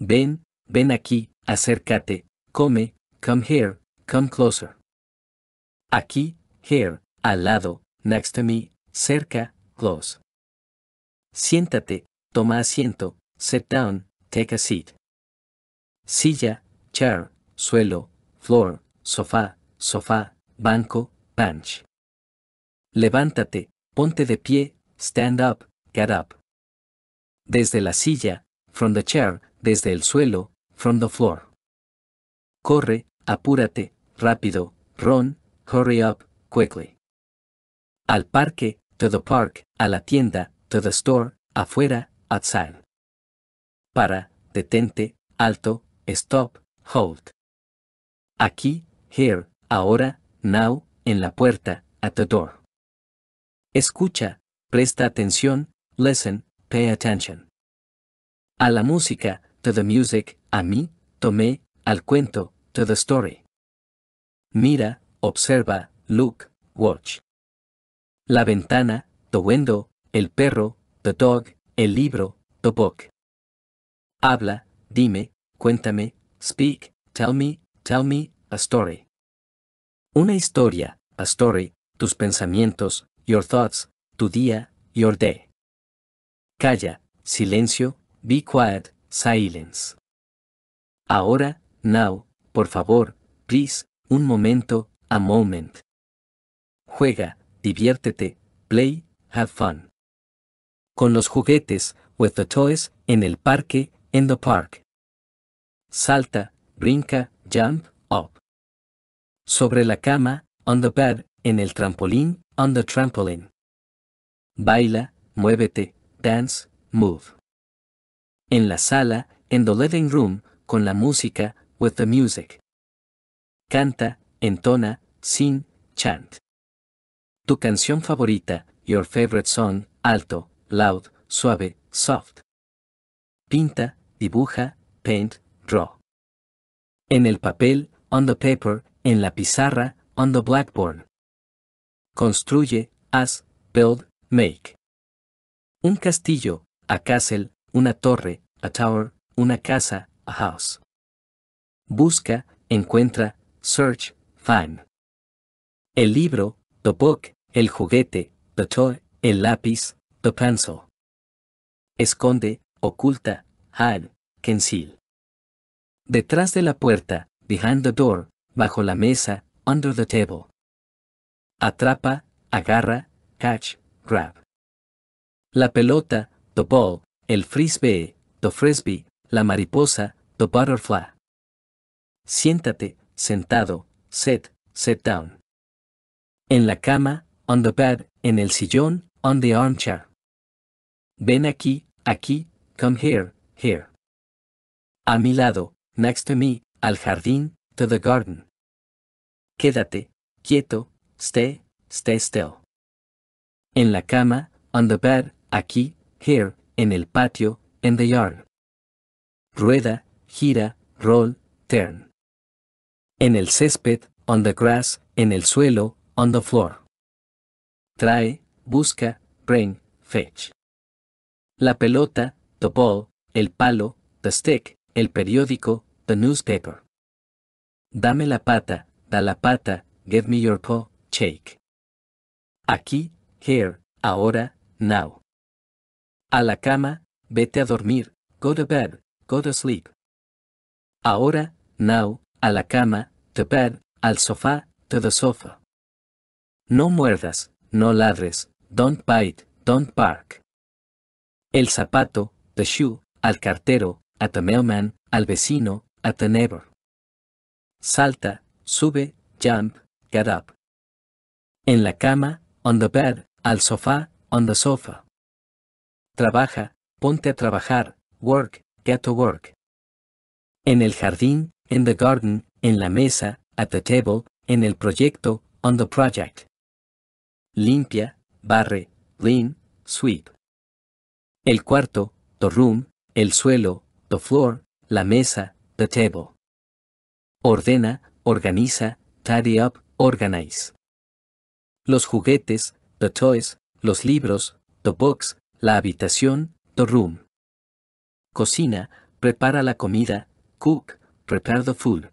Ven, ven aquí, acércate, come, come here, come closer. Aquí, here, al lado, next to me, cerca, close. Siéntate, toma asiento, sit down, take a seat. Silla, chair, suelo, floor, sofá, sofá, banco, bench. Levántate, ponte de pie, stand up, get up. Desde la silla, from the chair, desde el suelo, from the floor. Corre, apúrate, rápido, run, hurry up, quickly. Al parque, to the park, a la tienda, to the store, afuera, outside. Para, detente, alto, stop, hold. Aquí, here, ahora, now, en la puerta, at the door. Escucha, presta atención, listen, pay attention a la música, to the music, a mí, tomé, al cuento, to the story. Mira, observa, look, watch. La ventana, the window, el perro, the dog, el libro, the book. Habla, dime, cuéntame, speak, tell me, tell me, a story. Una historia, a story, tus pensamientos, your thoughts, tu día, your day. Calla, silencio, Be quiet, silence. Ahora, now, por favor, please, un momento, a moment. Juega, diviértete, play, have fun. Con los juguetes, with the toys, en el parque, in the park. Salta, brinca, jump, up. Sobre la cama, on the bed, en el trampolín, on the trampoline. Baila, muévete, dance, move en la sala, en the living room, con la música, with the music. Canta, entona, sing, chant. Tu canción favorita, your favorite song, alto, loud, suave, soft. Pinta, dibuja, paint, draw. En el papel, on the paper, en la pizarra, on the blackboard. Construye, as build, make. Un castillo, a castle, una torre, a tower, una casa, a house. Busca, encuentra, search, find. El libro, the book, el juguete, the toy, el lápiz, the pencil. Esconde, oculta, hide, conceal. Detrás de la puerta, behind the door, bajo la mesa, under the table. Atrapa, agarra, catch, grab. La pelota, the ball, el frisbee, The Frisbee, la mariposa, The Butterfly. Siéntate, sentado, sit, sit down. En la cama, on the bed, en el sillón, on the armchair. Ven aquí, aquí, come here, here. A mi lado, next to me, al jardín, to the garden. Quédate, quieto, stay, stay still. En la cama, on the bed, aquí, here, en el patio, en the yarn. Rueda, gira, roll, turn. En el césped, on the grass, en el suelo, on the floor. Trae, busca, bring, fetch. La pelota, the ball, el palo, the stick, el periódico, the newspaper. Dame la pata, da la pata, give me your paw, shake. Aquí, here, ahora, now. A la cama, Vete a dormir, go to bed, go to sleep. Ahora, now, a la cama, to bed, al sofá, to the sofa. No muerdas, no ladres, don't bite, don't bark. El zapato, the shoe, al cartero, at the mailman, al vecino, at the neighbor. Salta, sube, jump, get up. En la cama, on the bed, al sofá, on the sofa. Trabaja, ponte a trabajar, work, get to work. En el jardín, in the garden, en la mesa, at the table, en el proyecto, on the project. Limpia, barre, clean, sweep. El cuarto, the room, el suelo, the floor, la mesa, the table. Ordena, organiza, tidy up, organize. Los juguetes, the toys, los libros, the books, la habitación, The room. Cocina, prepara la comida, cook, prepare the food.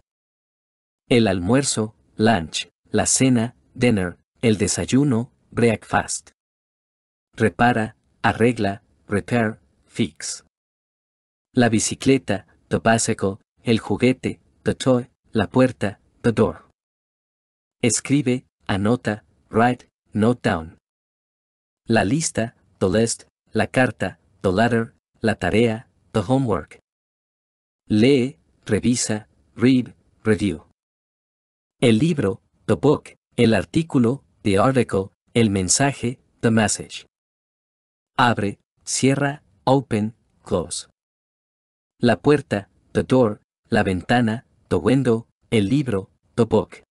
El almuerzo, lunch, la cena, dinner, el desayuno, breakfast. Repara, arregla, repair, fix. La bicicleta, the bicycle, el juguete, the toy, la puerta, the door. Escribe, anota, write, note down. La lista, the list, la carta, the letter, la tarea, the homework. Lee, revisa, read, review. El libro, the book, el artículo, the article, el mensaje, the message. Abre, cierra, open, close. La puerta, the door, la ventana, the window, el libro, the book.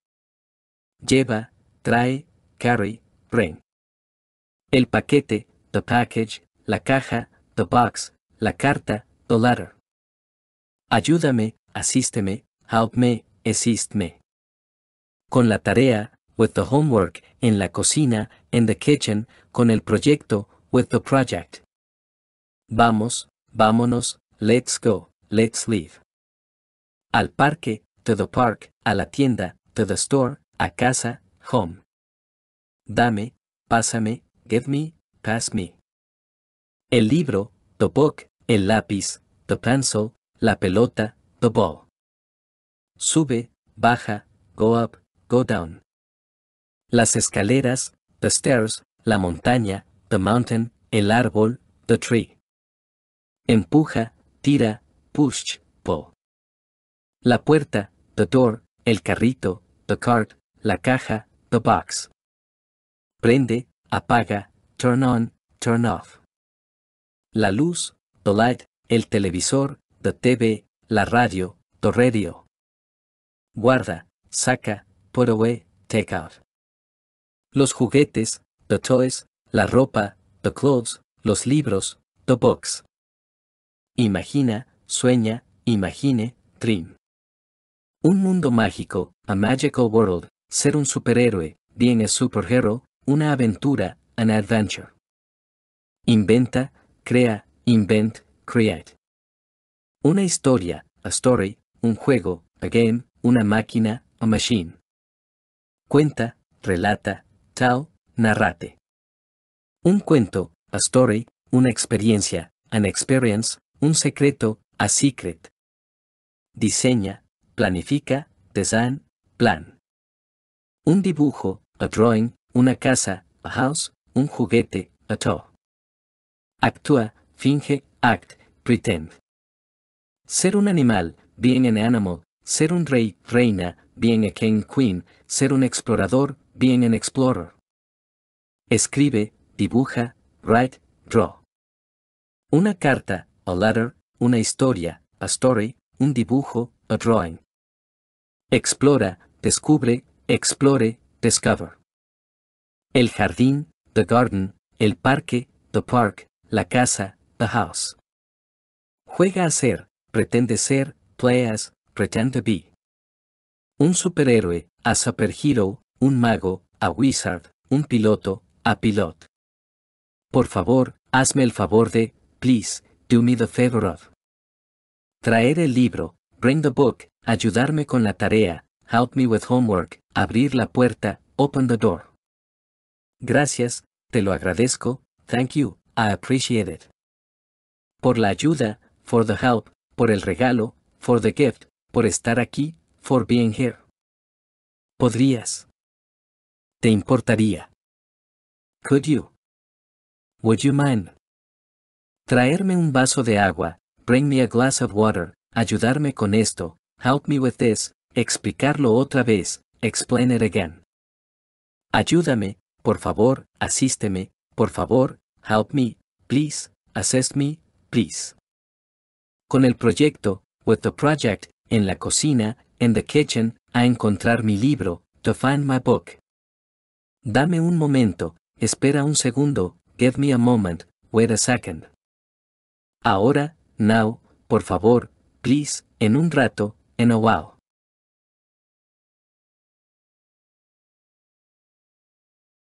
Lleva, trae, carry, bring. El paquete, the package, la caja, The Box, La Carta, The Letter. Ayúdame, asísteme, help me, assist me. Con la tarea, with the homework, en la cocina, in the kitchen, con el proyecto, with the project. Vamos, vámonos, let's go, let's leave. Al parque, to the park, a la tienda, to the store, a casa, home. Dame, pásame, give me, pass me. El libro, the book, el lápiz, the pencil, la pelota, the ball. Sube, baja, go up, go down. Las escaleras, the stairs, la montaña, the mountain, el árbol, the tree. Empuja, tira, push, pull. La puerta, the door, el carrito, the cart, la caja, the box. Prende, apaga, turn on, turn off la luz, the light, el televisor, the TV, la radio, the radio. Guarda, saca, put away, take out. Los juguetes, the toys, la ropa, the clothes, los libros, the books. Imagina, sueña, imagine, dream. Un mundo mágico, a magical world, ser un superhéroe, being a superhero, una aventura, an adventure. Inventa, crea, invent, create. Una historia, a story, un juego, a game, una máquina, a machine. Cuenta, relata, tell, narrate. Un cuento, a story, una experiencia, an experience, un secreto, a secret. Diseña, planifica, design, plan. Un dibujo, a drawing, una casa, a house, un juguete, a toy actúa, finge, act, pretend. Ser un animal, bien an animal, ser un rey, reina, bien a king, queen, ser un explorador, bien an explorer. Escribe, dibuja, write, draw. Una carta, a letter, una historia, a story, un dibujo, a drawing. Explora, descubre, explore, discover. El jardín, the garden, el parque, the park, la casa, the house. Juega a ser, pretende ser, play as, pretend to be. Un superhéroe, a superhero, un mago, a wizard, un piloto, a pilot. Por favor, hazme el favor de, please, do me the favor of. Traer el libro, bring the book, ayudarme con la tarea, help me with homework, abrir la puerta, open the door. Gracias, te lo agradezco, thank you. I appreciate it. Por la ayuda, for the help, por el regalo, for the gift, por estar aquí, for being here. Podrías. Te importaría. Could you? Would you mind? Traerme un vaso de agua, bring me a glass of water, ayudarme con esto, help me with this, explicarlo otra vez, explain it again. Ayúdame, por favor, asísteme, por favor, Help me, please, assist me, please. Con el proyecto, with the project, en la cocina, in the kitchen, a encontrar mi libro, to find my book. Dame un momento, espera un segundo, give me a moment, wait a second. Ahora, now, por favor, please, en un rato, en a while.